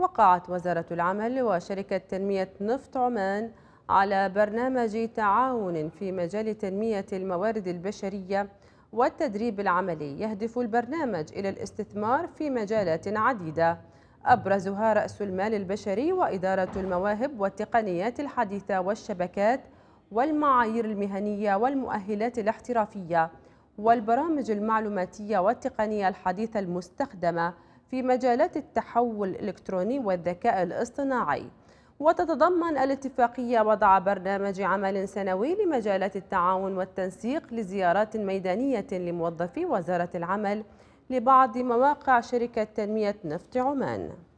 وقعت وزارة العمل وشركة تنمية نفط عمان على برنامج تعاون في مجال تنمية الموارد البشرية والتدريب العملي يهدف البرنامج إلى الاستثمار في مجالات عديدة أبرزها رأس المال البشري وإدارة المواهب والتقنيات الحديثة والشبكات والمعايير المهنية والمؤهلات الاحترافية والبرامج المعلوماتية والتقنية الحديثة المستخدمة في مجالات التحول الإلكتروني والذكاء الاصطناعي وتتضمن الاتفاقية وضع برنامج عمل سنوي لمجالات التعاون والتنسيق لزيارات ميدانية لموظفي وزارة العمل لبعض مواقع شركة تنمية نفط عمان